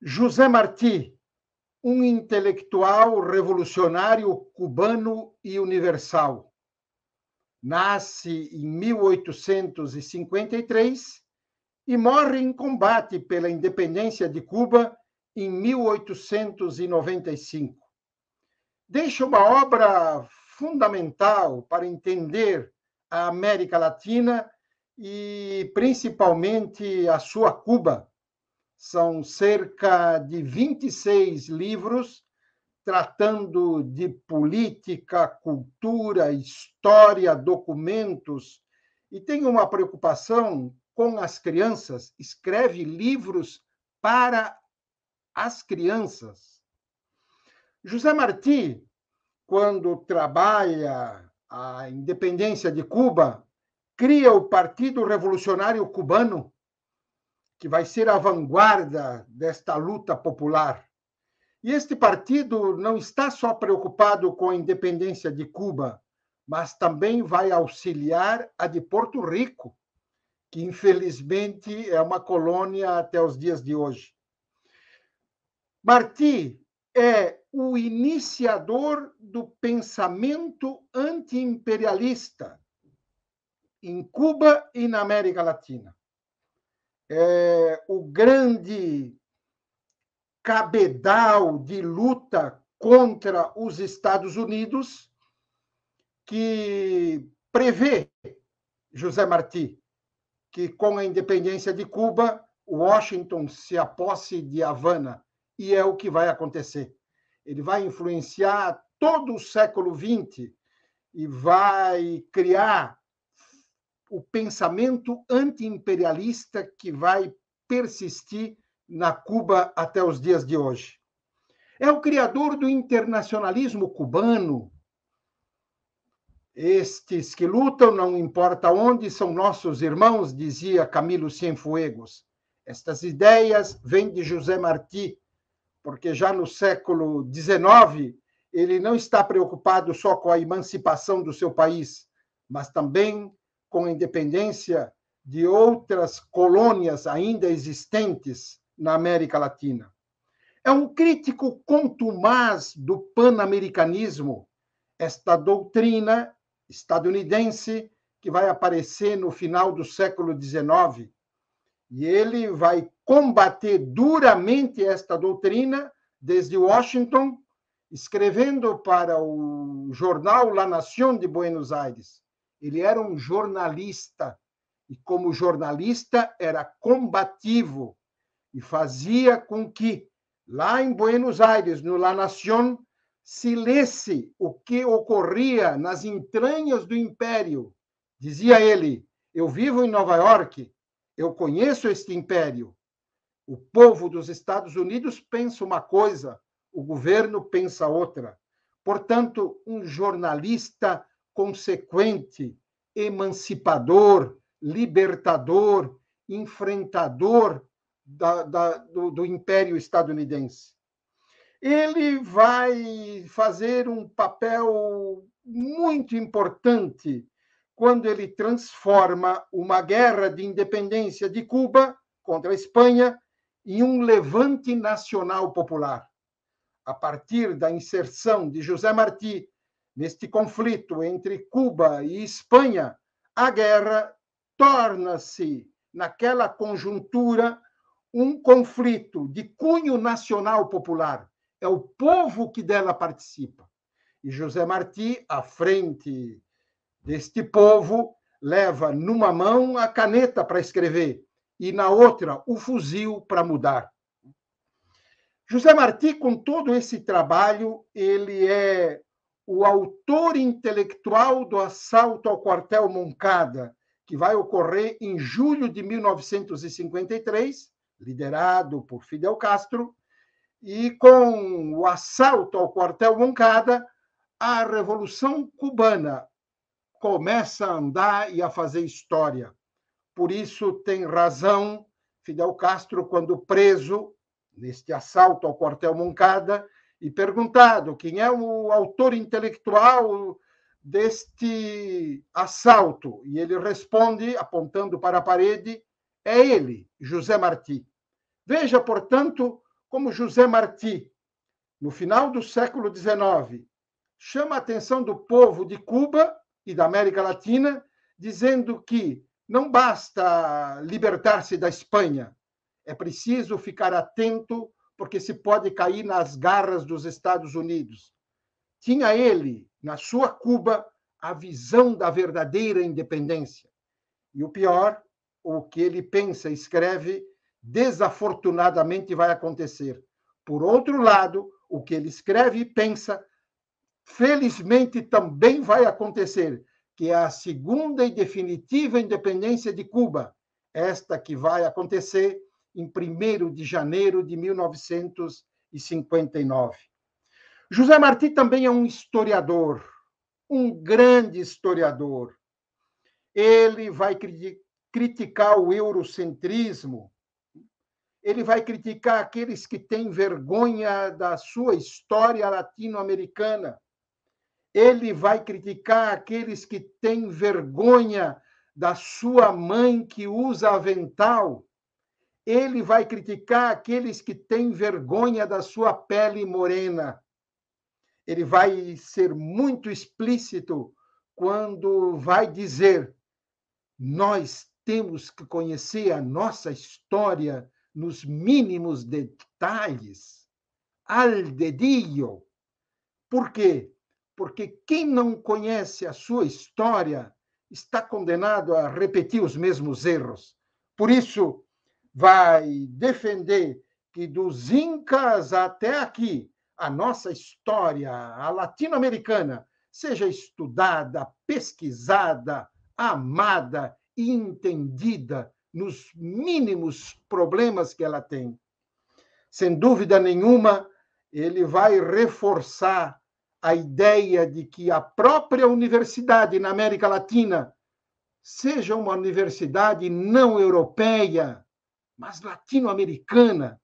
José Martí, um intelectual revolucionário cubano e universal. Nasce em 1853 e morre em combate pela independência de Cuba em 1895. Deixa uma obra fundamental para entender a América Latina e principalmente a sua Cuba, são cerca de 26 livros tratando de política, cultura, história, documentos, e tem uma preocupação com as crianças, escreve livros para as crianças. José Martí, quando trabalha a independência de Cuba, cria o Partido Revolucionário Cubano, que vai ser a vanguarda desta luta popular. E este partido não está só preocupado com a independência de Cuba, mas também vai auxiliar a de Porto Rico, que infelizmente é uma colônia até os dias de hoje. Martí é o iniciador do pensamento antiimperialista em Cuba e na América Latina é, o grande cabedal de luta contra os Estados Unidos que prevê José Martí que com a independência de Cuba Washington se aposse de Havana e é o que vai acontecer. Ele vai influenciar todo o século XX e vai criar o pensamento antiimperialista que vai persistir na Cuba até os dias de hoje. É o criador do internacionalismo cubano. Estes que lutam, não importa onde, são nossos irmãos, dizia Camilo Cienfuegos. Estas ideias vêm de José Martí, porque já no século XIX ele não está preocupado só com a emancipação do seu país, mas também com a independência de outras colônias ainda existentes na América Latina. É um crítico contumaz do panamericanismo, esta doutrina estadunidense que vai aparecer no final do século XIX. E ele vai combater duramente esta doutrina desde Washington, escrevendo para o jornal La Nación de Buenos Aires. Ele era um jornalista e, como jornalista, era combativo e fazia com que, lá em Buenos Aires, no La Nación, se lesse o que ocorria nas entranhas do império. Dizia ele: Eu vivo em Nova York, eu conheço este império. O povo dos Estados Unidos pensa uma coisa, o governo pensa outra. Portanto, um jornalista consequente, emancipador, libertador, enfrentador da, da, do, do Império Estadunidense. Ele vai fazer um papel muito importante quando ele transforma uma guerra de independência de Cuba contra a Espanha em um levante nacional popular. A partir da inserção de José Martí neste conflito entre Cuba e Espanha, a guerra torna-se, naquela conjuntura, um conflito de cunho nacional popular. É o povo que dela participa. E José Martí, à frente deste povo, leva numa mão a caneta para escrever e na outra o fuzil para mudar. José Martí, com todo esse trabalho, ele é o autor intelectual do assalto ao quartel Moncada, que vai ocorrer em julho de 1953, liderado por Fidel Castro, e com o assalto ao quartel Moncada, a Revolução Cubana começa a andar e a fazer história. Por isso tem razão Fidel Castro quando preso neste assalto ao quartel Moncada, e perguntado quem é o autor intelectual deste assalto. E ele responde, apontando para a parede, é ele, José Martí. Veja, portanto, como José Martí, no final do século XIX, chama a atenção do povo de Cuba e da América Latina, dizendo que não basta libertar-se da Espanha, é preciso ficar atento porque se pode cair nas garras dos Estados Unidos. Tinha ele, na sua Cuba, a visão da verdadeira independência. E o pior, o que ele pensa e escreve, desafortunadamente vai acontecer. Por outro lado, o que ele escreve e pensa, felizmente também vai acontecer, que é a segunda e definitiva independência de Cuba, esta que vai acontecer em 1 de janeiro de 1959. José Martí também é um historiador, um grande historiador. Ele vai criticar o eurocentrismo, ele vai criticar aqueles que têm vergonha da sua história latino-americana. Ele vai criticar aqueles que têm vergonha da sua mãe que usa avental. Ele vai criticar aqueles que têm vergonha da sua pele morena. Ele vai ser muito explícito quando vai dizer: nós temos que conhecer a nossa história nos mínimos detalhes, al dedillo. Por quê? Porque quem não conhece a sua história está condenado a repetir os mesmos erros. Por isso, vai defender que dos Incas até aqui, a nossa história, a latino-americana, seja estudada, pesquisada, amada e entendida nos mínimos problemas que ela tem. Sem dúvida nenhuma, ele vai reforçar a ideia de que a própria universidade na América Latina seja uma universidade não europeia, mas latino-americana,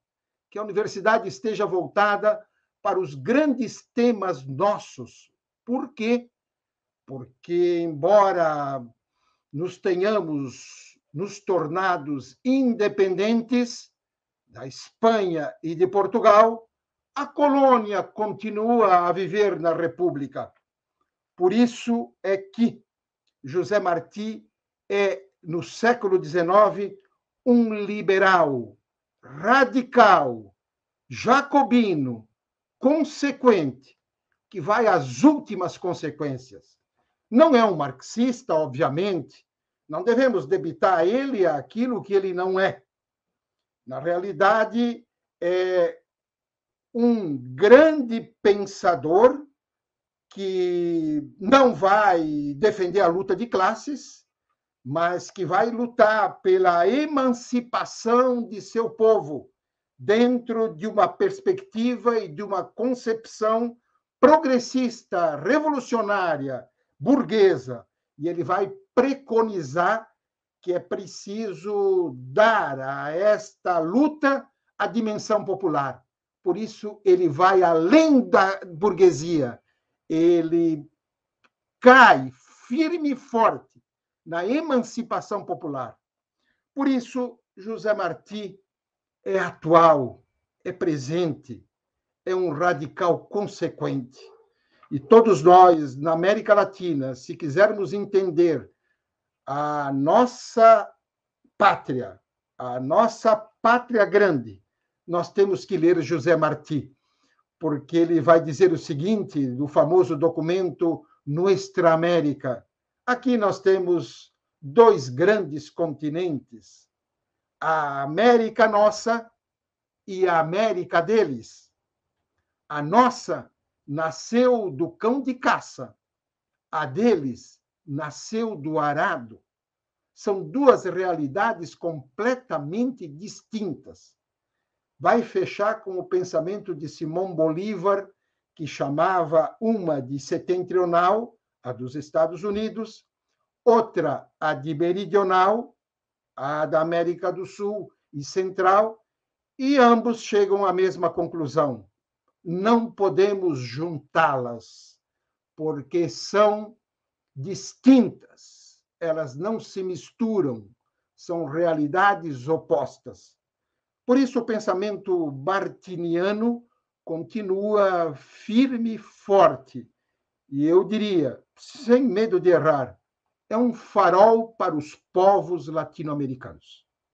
que a universidade esteja voltada para os grandes temas nossos. Por quê? Porque, embora nos tenhamos nos tornados independentes da Espanha e de Portugal, a colônia continua a viver na República. Por isso é que José Martí é, no século XIX, um liberal radical, jacobino, consequente, que vai às últimas consequências. Não é um marxista, obviamente, não devemos debitar a ele aquilo que ele não é. Na realidade, é um grande pensador que não vai defender a luta de classes, mas que vai lutar pela emancipação de seu povo dentro de uma perspectiva e de uma concepção progressista, revolucionária, burguesa. E ele vai preconizar que é preciso dar a esta luta a dimensão popular. Por isso, ele vai além da burguesia, ele cai firme e forte na emancipação popular. Por isso, José Martí é atual, é presente, é um radical consequente. E todos nós, na América Latina, se quisermos entender a nossa pátria, a nossa pátria grande, nós temos que ler José Martí, porque ele vai dizer o seguinte do famoso documento Nuestra América, Aqui nós temos dois grandes continentes, a América nossa e a América deles. A nossa nasceu do cão de caça, a deles nasceu do arado. São duas realidades completamente distintas. Vai fechar com o pensamento de Simão Bolívar, que chamava uma de setentrional a dos Estados Unidos, outra, a de meridional, a da América do Sul e Central, e ambos chegam à mesma conclusão. Não podemos juntá-las, porque são distintas, elas não se misturam, são realidades opostas. Por isso, o pensamento bartiniano continua firme e forte e eu diria, sem medo de errar, é um farol para os povos latino-americanos.